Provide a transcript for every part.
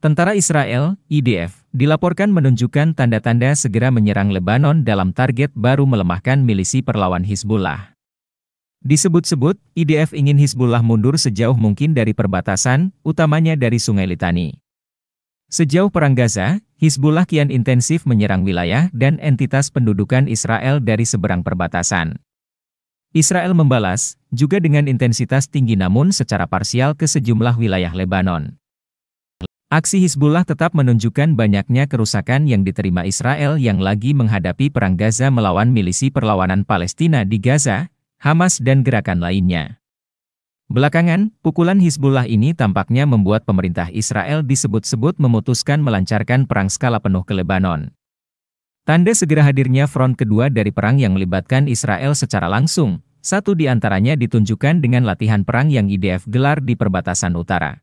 Tentara Israel, IDF, dilaporkan menunjukkan tanda-tanda segera menyerang Lebanon dalam target baru melemahkan milisi perlawan Hizbullah. Disebut-sebut, IDF ingin Hizbullah mundur sejauh mungkin dari perbatasan, utamanya dari Sungai Litani. Sejauh Perang Gaza, Hizbullah kian intensif menyerang wilayah dan entitas pendudukan Israel dari seberang perbatasan. Israel membalas, juga dengan intensitas tinggi namun secara parsial ke sejumlah wilayah Lebanon. Aksi Hizbullah tetap menunjukkan banyaknya kerusakan yang diterima Israel yang lagi menghadapi perang Gaza melawan milisi perlawanan Palestina di Gaza, Hamas dan gerakan lainnya. Belakangan, pukulan Hizbullah ini tampaknya membuat pemerintah Israel disebut-sebut memutuskan melancarkan perang skala penuh ke Lebanon. Tanda segera hadirnya front kedua dari perang yang melibatkan Israel secara langsung, satu di antaranya ditunjukkan dengan latihan perang yang IDF gelar di perbatasan utara.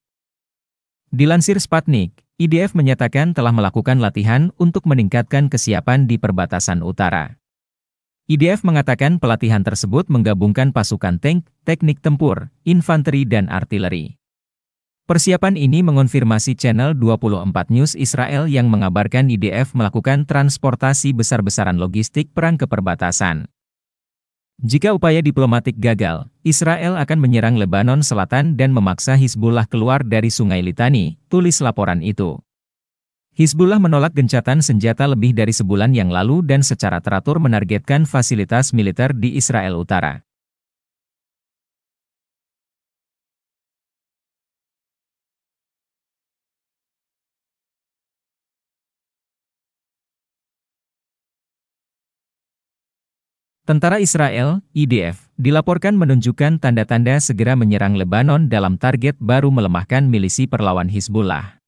Dilansir Sputnik, IDF menyatakan telah melakukan latihan untuk meningkatkan kesiapan di perbatasan utara. IDF mengatakan pelatihan tersebut menggabungkan pasukan tank, teknik tempur, infanteri dan artileri. Persiapan ini mengonfirmasi channel 24 News Israel yang mengabarkan IDF melakukan transportasi besar-besaran logistik perang ke perbatasan. Jika upaya diplomatik gagal, Israel akan menyerang Lebanon Selatan dan memaksa Hizbullah keluar dari Sungai Litani, tulis laporan itu. Hizbullah menolak gencatan senjata lebih dari sebulan yang lalu dan secara teratur menargetkan fasilitas militer di Israel Utara. Tentara Israel, IDF, dilaporkan menunjukkan tanda-tanda segera menyerang Lebanon dalam target baru melemahkan milisi perlawan Hizbullah.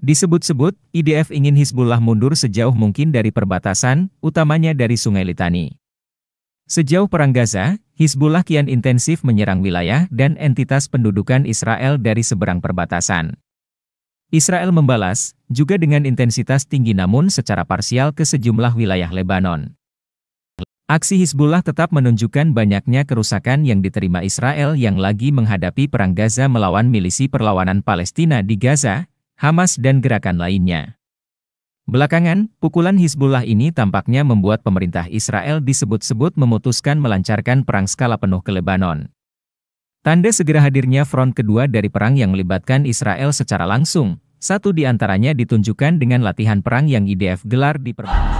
Disebut-sebut, IDF ingin Hizbullah mundur sejauh mungkin dari perbatasan, utamanya dari Sungai Litani. Sejauh Perang Gaza, Hizbullah kian intensif menyerang wilayah dan entitas pendudukan Israel dari seberang perbatasan. Israel membalas, juga dengan intensitas tinggi namun secara parsial ke sejumlah wilayah Lebanon. Aksi Hizbullah tetap menunjukkan banyaknya kerusakan yang diterima Israel yang lagi menghadapi perang Gaza melawan milisi perlawanan Palestina di Gaza, Hamas dan gerakan lainnya. Belakangan, pukulan Hizbullah ini tampaknya membuat pemerintah Israel disebut-sebut memutuskan melancarkan perang skala penuh ke Lebanon. Tanda segera hadirnya front kedua dari perang yang melibatkan Israel secara langsung, satu di antaranya ditunjukkan dengan latihan perang yang IDF gelar di perbatasan.